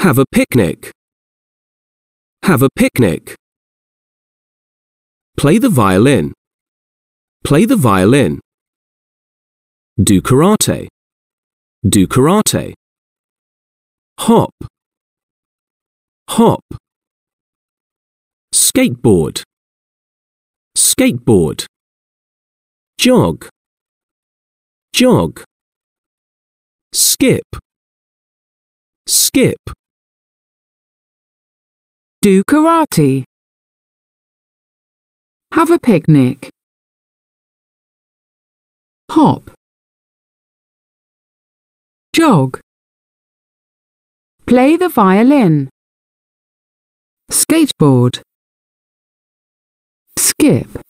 Have a picnic. Have a picnic. Play the violin. Play the violin. Do karate. Do karate. Hop. Hop. Skateboard. Skateboard. Jog. Jog. Skip. Skip. Do karate. Have a picnic. Hop. Jog. Play the violin. Skateboard. Skip.